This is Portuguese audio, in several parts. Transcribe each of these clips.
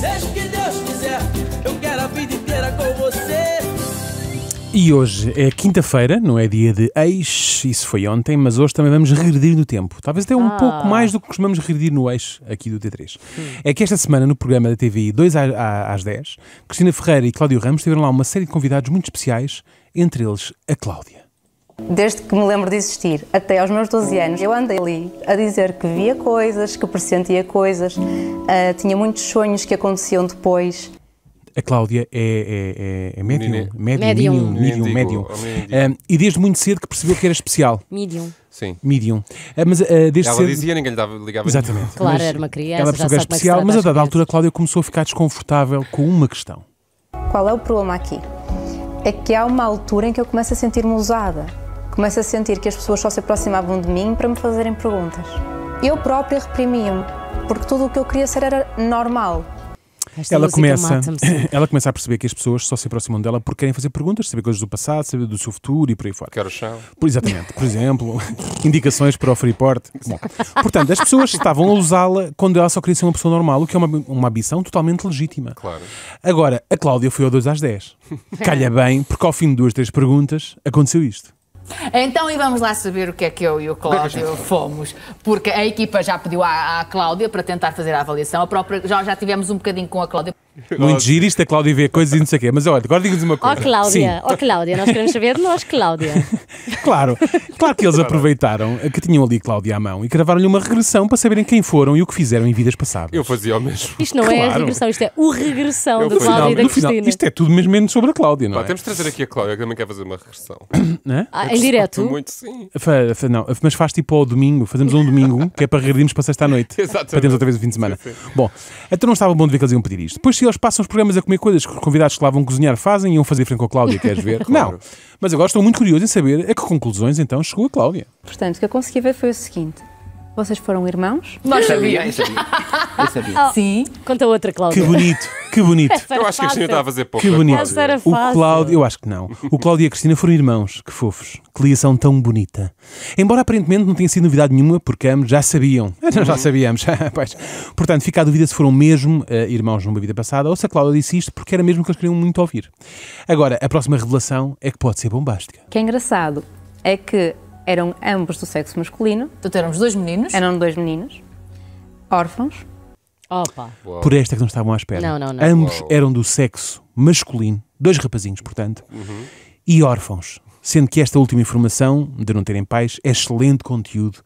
Seja o que Deus quiser, eu quero a vida inteira com você. E hoje é quinta-feira, não é dia de ex, isso foi ontem, mas hoje também vamos regredir no tempo. Talvez até um ah. pouco mais do que costumamos regredir no ex aqui do T3. Hum. É que esta semana, no programa da TVI 2 às 10, Cristina Ferreira e Cláudio Ramos tiveram lá uma série de convidados muito especiais, entre eles a Cláudia. Desde que me lembro de existir, até aos meus 12 anos, eu andei ali a dizer que via coisas, que pressentia coisas, Uh, tinha muitos sonhos que aconteciam depois. A Cláudia é, é, é, é médium, médium. Ah, e desde muito cedo que percebeu que era especial. Medium. Sim. Medium. Uh, ah, mas uh, desde ela cedo... dizia, ninguém lhe dava, ligava. Exatamente. Claro, mas era uma criança. Ela é percebeu é que era especial, mas a dada altura a Cláudia começou a ficar desconfortável com uma questão. Qual é o problema aqui? É que há uma altura em que eu começo a sentir-me usada. Começo a sentir que as pessoas só se aproximavam de mim para me fazerem perguntas eu própria reprimia-me, porque tudo o que eu queria ser era normal. Esta ela começa, ela começa a perceber que as pessoas só se aproximam dela porque querem fazer perguntas, saber coisas do passado, saber do seu futuro e por aí fora. Quero chão. Por, exatamente. Por exemplo, indicações para o Freeport. Bom, portanto, as pessoas estavam a usá-la quando ela só queria ser uma pessoa normal, o que é uma, uma ambição totalmente legítima. Claro. Agora, a Cláudia foi ao 2 às 10. Calha bem, porque ao fim de duas, três perguntas, aconteceu isto. Então, e vamos lá saber o que é que eu e o é Cláudio fomos, porque a equipa já pediu à, à Cláudia para tentar fazer a avaliação, a própria, já, já tivemos um bocadinho com a Cláudia. Muito isto, a Cláudia vê coisas e não sei o quê. Mas olha, agora diga-nos uma oh, coisa. Ó oh, Cláudia, Sim. oh, Cláudia, nós queremos saber de nós, Cláudia. claro, claro que eles aproveitaram eh, que tinham ali Cláudia à mão e gravaram-lhe uma regressão para saberem quem foram e o que fizeram em vidas passadas. Eu fazia o mesmo. Isto não claro. é a regressão, isto é o regressão da Cláudia e da Cristina. Final, isto é tudo mesmo menos sobre a Cláudia, não Pá, é? Temos de trazer aqui a Cláudia que também quer fazer uma regressão. É? Ah, em direto? Muito, sim. Fa, fa, não, mas faz tipo ao domingo, fazemos um domingo que é para regredirmos para sexta à noite. Exatamente. Para termos outra vez o fim de semana. Sim, sim. Bom, então não estava bom de ver que eles iam pedir isto. Depois se eles passam os programas a comer coisas que os convidados que lá vão cozinhar fazem e iam fazer frente com a Cláudia, queres ver? claro. Não. Mas agora estou muito curioso em saber a que conclusões então chegou a Cláudia. Portanto, o que eu consegui ver foi o seguinte: vocês foram irmãos? Nós sabíamos. Eu sabia. Eu sabia. Oh. Sim. Conta outra, Cláudia. Que bonito, que bonito. eu acho que a Cristina estava a fazer pouco. Que bonito. Essa era fácil. O Cláudio, eu acho que não. O Cláudio e a Cristina foram irmãos. Que fofos. Que liação tão bonita. Embora aparentemente não tenha sido novidade nenhuma, porque ambos já sabiam. já uhum. sabíamos. Portanto, fica a dúvida se foram mesmo uh, irmãos numa vida passada ou se a Cláudia disse isto porque era mesmo que eles queriam muito ouvir. Agora, a próxima revelação é que pode ser bombástica. o Que é engraçado é que eram ambos do sexo masculino. Portanto, éramos dois meninos. Eram dois meninos, órfãos. Opa! Uau. Por esta que não estavam à espera. Não, não, não. Ambos Uau. eram do sexo masculino, dois rapazinhos, portanto, uhum. e órfãos. Sendo que esta última informação, de não terem pais, é excelente conteúdo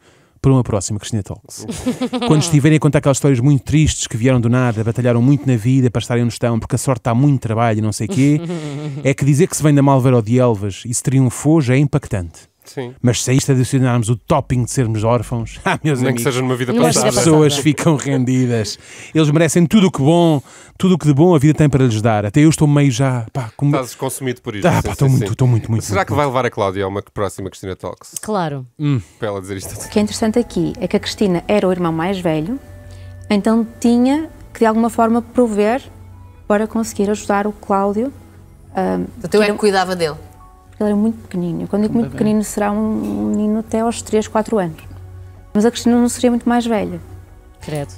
para uma próxima Cristina Talks. Quando estiverem a contar aquelas histórias muito tristes que vieram do nada, batalharam muito na vida para estarem onde estão, porque a sorte está muito trabalho e não sei o quê, é que dizer que se vem da Malvar ou de Elvas e se triunfou já é impactante. Sim. Mas se é a isto adicionarmos o topping de sermos órfãos, ah, meus Nem amigos, que seja numa vida passada. as pessoas ficam rendidas. Eles merecem tudo o que bom, tudo o que de bom a vida tem para lhes dar. Até eu estou meio já. Pá, como... Estás consumido por isto. Ah, pá, estou muito, estou muito, muito. Será muito, que vai levar a Cláudia a uma próxima Cristina Talks? Claro. Hum. Para ela dizer isto. O que é interessante aqui é que a Cristina era o irmão mais velho, então tinha que de alguma forma prover para conseguir ajudar o Cláudio. Um, o teu é que cuidava dele? porque Ele era muito pequenino. Quando digo muito é pequenino, será um menino até aos 3, 4 anos. Mas a Cristina não seria muito mais velha. Credo.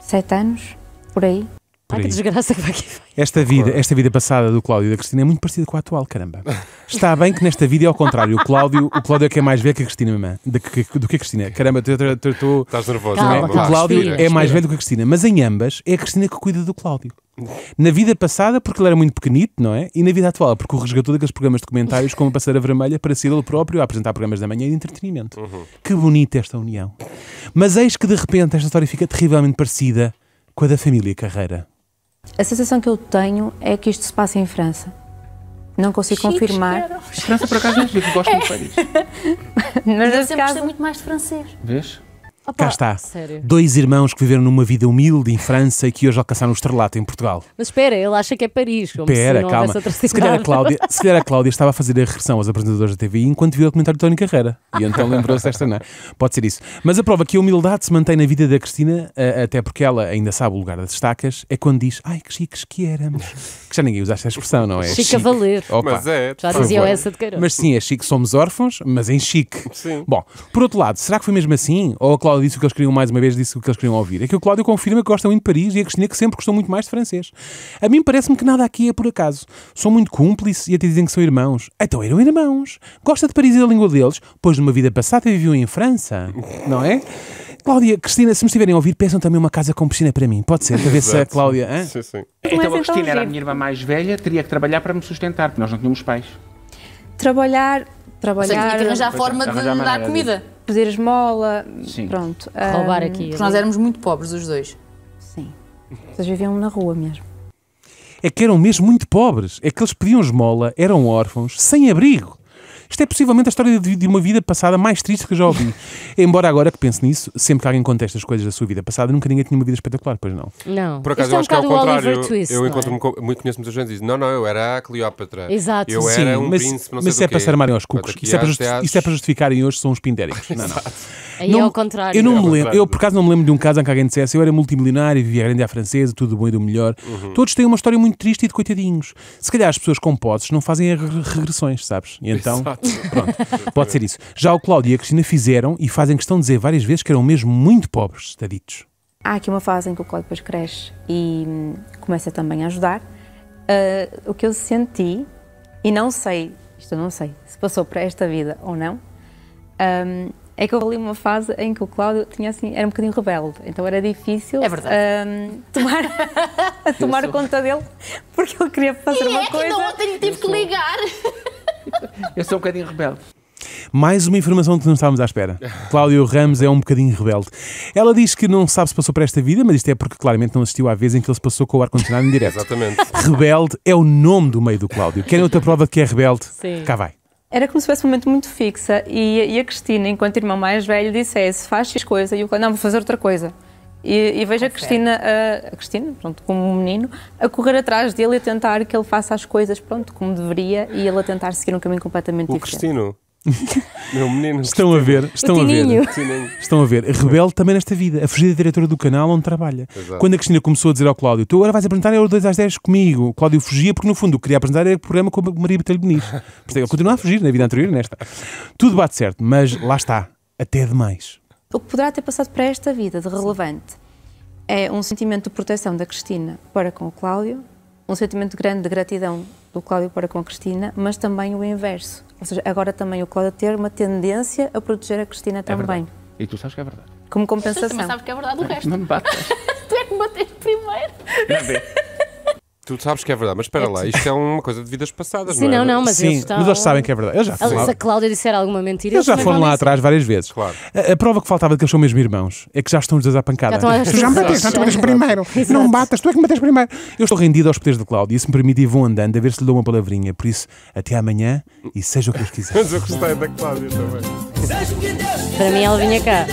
7 anos, por aí. Ai, que desgraça que vai aqui. Esta vida, esta vida passada do Cláudio e da Cristina é muito parecida com a atual, caramba. Está bem que nesta vida é ao contrário. O Cláudio, o Cláudio é quem é mais velho que a Cristina, irmã. Do que, do que a Cristina. Caramba, estou. Estás nervoso, Calma, não é? O Cláudio respira, é mais velho do que a Cristina, mas em ambas é a Cristina que cuida do Cláudio. Na vida passada, porque ele era muito pequenito, não é? E na vida atual, porque o resgatou daqueles programas de comentários com a passeira vermelha para ser ele próprio a apresentar programas da manhã e de entretenimento. Uhum. Que bonita esta união. Mas eis que de repente esta história fica terrivelmente parecida com a da família Carreira. A sensação que eu tenho é que isto se passa em França. Não consigo confirmar. França, por acaso, não digo que gosto é. muito de Paris. Mas, nesse caso... muito mais de francês. Vês? Opa, Cá está. Sério? Dois irmãos que viveram numa vida humilde em França e que hoje alcançaram o estrelato em Portugal. Mas espera, ele acha que é Paris. Como espera, se não calma. Se calhar, a Cláudia, se calhar a Cláudia estava a fazer a regressão aos apresentadores da TV enquanto viu o comentário de Tony Carreira. E então lembrou-se desta, não é? Pode ser isso. Mas a prova que a humildade se mantém na vida da Cristina, eh, até porque ela ainda sabe o lugar das estacas, é quando diz: Ai, que chiques que éramos. Que já ninguém usa esta expressão, não é? Chique, chique. valer. Opa. Mas é. Já diziam essa de Carol. Mas sim, é chique. Somos órfãos, mas em chique. Sim. Bom, por outro lado, será que foi mesmo assim? Ou a Cláudia Cláudio disse o que eles queriam mais uma vez, disse o que eles queriam ouvir. É que o Cláudio confirma que gosta muito de Paris e a Cristina que sempre gostou muito mais de francês. A mim parece-me que nada aqui é por acaso. São muito cúmplices e até dizem que são irmãos. Então eram irmãos. Gosta de Paris e da língua deles, pois numa vida passada viveu em França, não é? Cláudia, Cristina, se me estiverem a ouvir, peçam também uma casa com piscina para mim. Pode ser, para ver se a Cláudia. Hein? Sim, sim. É, então, então a Cristina era a minha irmã mais velha, teria que trabalhar para me sustentar, porque nós não tínhamos pais. Trabalhar. Trabalhar. Ou seja, tinha que arranjar a forma de arranjar dar comida pedir esmola, Sim. pronto. Roubar hum, aqui. Porque nós éramos muito pobres os dois. Sim. Vocês viviam na rua mesmo. É que eram mesmo muito pobres. É que eles pediam esmola, eram órfãos, sem abrigo. Isto é possivelmente a história de, uma vida passada mais triste que já ouvi. Embora agora que pense nisso, sempre que alguém conta estas coisas da sua vida passada, nunca ninguém tinha uma vida espetacular, pois não? Não. Por acaso, Isto é eu é um acho que é ao contrário. Eu, Twist, eu encontro-me é? com, muito, conheço muita gente e diz: não, não, eu era a Cleópatra. Exato. Eu Sim, era um mas, príncipe, não mas sei é Mas é para se armarem aos cucos. Isso é isso é para justificarem hoje são os pindéricos. não, não. Aí não, é ao contrário. Eu não é me lembro, eu por acaso não me lembro de um caso em que alguém dissesse eu era multimilionário, vivia grande à francesa, tudo bom e do melhor. Uhum. Todos têm uma história muito triste e de coitadinhos. Se calhar as pessoas com posses não fazem regressões, sabes? E então, Exato. pronto, pode ser isso. Já o Cláudio e a Cristina fizeram e fazem questão de dizer várias vezes que eram mesmo muito pobres, estaditos. Há aqui uma fase em que o Cláudio depois cresce e hum, começa também a ajudar. Uh, o que eu senti, e não sei, isto eu não sei, se passou para esta vida ou não, um, é que eu ali uma fase em que o Cláudio tinha assim, era um bocadinho rebelde, então era difícil é um, tomar, tomar conta dele porque ele queria fazer e uma é coisa. Que não ontem tive sou... que ligar. Eu sou um bocadinho rebelde. Mais uma informação que não estávamos à espera. Cláudio Ramos é um bocadinho rebelde. Ela diz que não sabe se passou por esta vida, mas isto é porque claramente não assistiu à vez em que ele se passou com o ar-condicionado em direto. Exatamente. Rebelde é o nome do meio do Cláudio. Querem outra prova de que é rebelde? Sim. Cá vai. Era como se fosse um momento muito fixa e, e a Cristina, enquanto irmão mais velho dissesse é, faz X coisa e eu falei, não, vou fazer outra coisa. E, e vejo a Cristina, a, a, Cristina, pronto, como um menino, a correr atrás dele e a tentar que ele faça as coisas, pronto, como deveria e ele a tentar seguir um caminho completamente o diferente. O Cristino? Meu menino. Estão a ver, estão a ver. Estão a ver. Rebelde também nesta vida, a fugir da diretora do canal onde trabalha. Exato. Quando a Cristina começou a dizer ao Cláudio, tu agora vais apresentar o 2 às 10 comigo. O Cláudio fugia porque no fundo o que queria apresentar era o programa com a Maria Botelho Benis. Portanto, ele continua a fugir na vida anterior e nesta. Tudo bate certo, mas lá está, até demais. O que poderá ter passado para esta vida de relevante é um sentimento de proteção da Cristina para com o Cláudio, um sentimento grande de gratidão do Cláudio para com a Cristina, mas também o inverso ou seja, agora também o Cláudio ter uma tendência a proteger a Cristina é também. É e tu sabes que é verdade. Como compensação. Mas sabes que é verdade o resto. Não me bates. tu é que me bates primeiro. Não, bem. Tu sabes que é verdade, mas espera lá, isto é uma coisa de vidas passadas, Sim, não é? não, não, mas Sim, eles estão... mas eles sabem que é verdade. Eles já foram Se a Cláudia disser alguma mentira, eles já foram lá atrás várias vezes. Claro. A, a prova que faltava de é que eles são mesmo irmãos é que já estão os dois à pancada. Já estão Tu já me bateste, não bates primeiro. Não batas, tu é que me bates primeiro. Eu estou rendido aos poderes de Cláudia e isso me permitir vou andando a ver se lhe dou uma palavrinha. Por isso, até amanhã e seja o que Deus quiser. Mas eu gostei da Cláudia também. Para mim ela vinha cá.